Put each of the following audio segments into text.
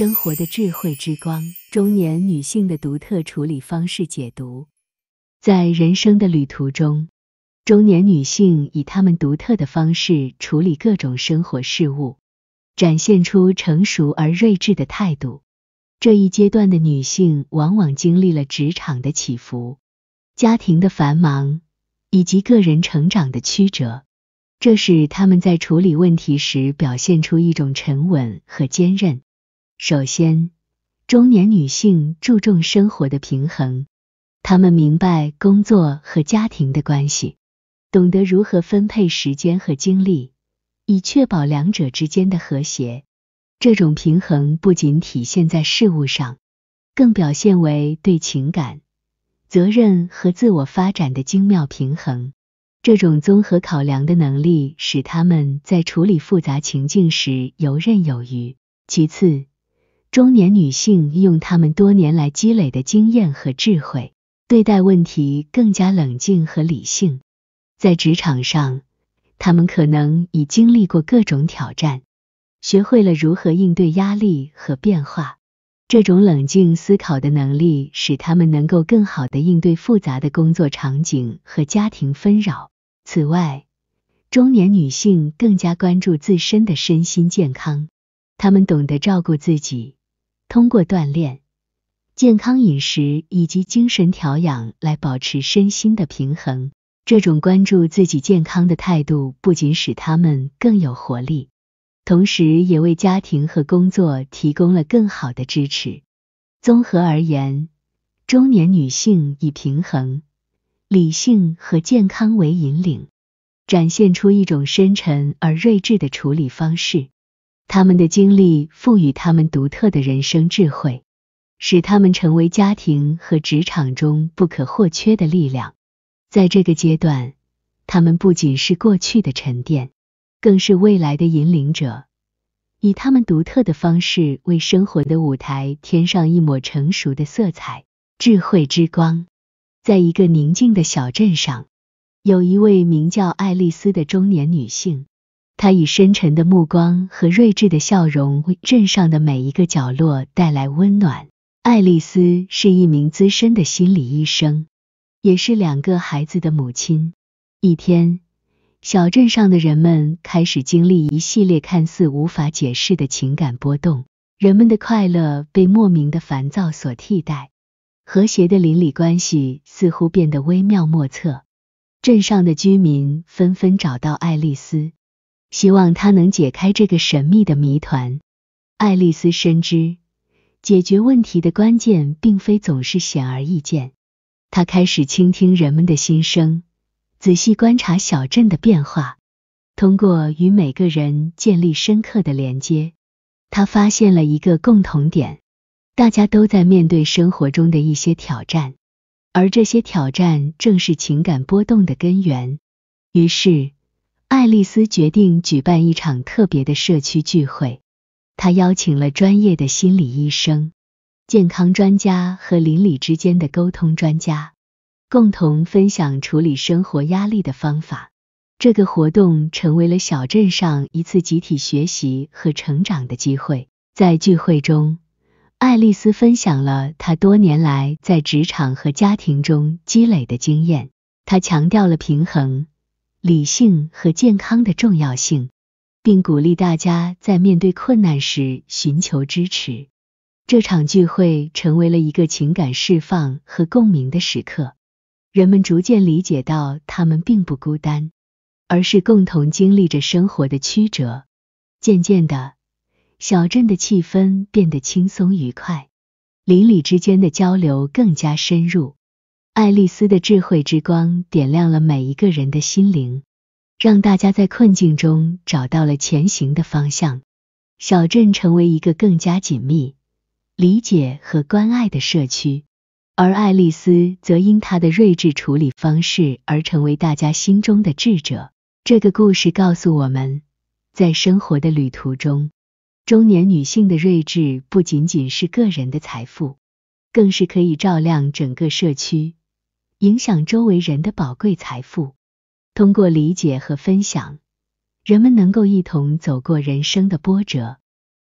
生活的智慧之光，中年女性的独特处理方式解读。在人生的旅途中，中年女性以她们独特的方式处理各种生活事物，展现出成熟而睿智的态度。这一阶段的女性往往经历了职场的起伏、家庭的繁忙以及个人成长的曲折，这使她们在处理问题时表现出一种沉稳和坚韧。首先，中年女性注重生活的平衡，她们明白工作和家庭的关系，懂得如何分配时间和精力，以确保两者之间的和谐。这种平衡不仅体现在事物上，更表现为对情感、责任和自我发展的精妙平衡。这种综合考量的能力使他们在处理复杂情境时游刃有余。其次，中年女性用她们多年来积累的经验和智慧对待问题更加冷静和理性。在职场上，她们可能已经历过各种挑战，学会了如何应对压力和变化。这种冷静思考的能力使她们能够更好地应对复杂的工作场景和家庭纷扰。此外，中年女性更加关注自身的身心健康，她们懂得照顾自己。通过锻炼、健康饮食以及精神调养来保持身心的平衡。这种关注自己健康的态度，不仅使他们更有活力，同时也为家庭和工作提供了更好的支持。综合而言，中年女性以平衡、理性和健康为引领，展现出一种深沉而睿智的处理方式。他们的经历赋予他们独特的人生智慧，使他们成为家庭和职场中不可或缺的力量。在这个阶段，他们不仅是过去的沉淀，更是未来的引领者，以他们独特的方式为生活的舞台添上一抹成熟的色彩。智慧之光，在一个宁静的小镇上，有一位名叫爱丽丝的中年女性。他以深沉的目光和睿智的笑容，为镇上的每一个角落带来温暖。爱丽丝是一名资深的心理医生，也是两个孩子的母亲。一天，小镇上的人们开始经历一系列看似无法解释的情感波动，人们的快乐被莫名的烦躁所替代，和谐的邻里关系似乎变得微妙莫测。镇上的居民纷纷找到爱丽丝。希望他能解开这个神秘的谜团。爱丽丝深知，解决问题的关键并非总是显而易见。她开始倾听人们的心声，仔细观察小镇的变化。通过与每个人建立深刻的连接，她发现了一个共同点：大家都在面对生活中的一些挑战，而这些挑战正是情感波动的根源。于是，爱丽丝决定举办一场特别的社区聚会。她邀请了专业的心理医生、健康专家和邻里之间的沟通专家，共同分享处理生活压力的方法。这个活动成为了小镇上一次集体学习和成长的机会。在聚会中，爱丽丝分享了她多年来在职场和家庭中积累的经验。她强调了平衡。理性和健康的重要性，并鼓励大家在面对困难时寻求支持。这场聚会成为了一个情感释放和共鸣的时刻，人们逐渐理解到他们并不孤单，而是共同经历着生活的曲折。渐渐的，小镇的气氛变得轻松愉快，邻里之间的交流更加深入。爱丽丝的智慧之光点亮了每一个人的心灵，让大家在困境中找到了前行的方向。小镇成为一个更加紧密、理解和关爱的社区，而爱丽丝则因她的睿智处理方式而成为大家心中的智者。这个故事告诉我们，在生活的旅途中，中年女性的睿智不仅仅是个人的财富，更是可以照亮整个社区。影响周围人的宝贵财富。通过理解和分享，人们能够一同走过人生的波折，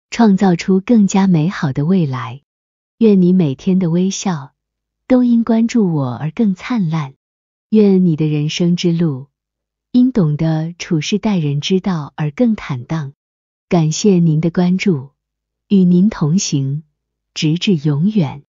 创造出更加美好的未来。愿你每天的微笑都因关注我而更灿烂。愿你的人生之路因懂得处事待人之道而更坦荡。感谢您的关注，与您同行，直至永远。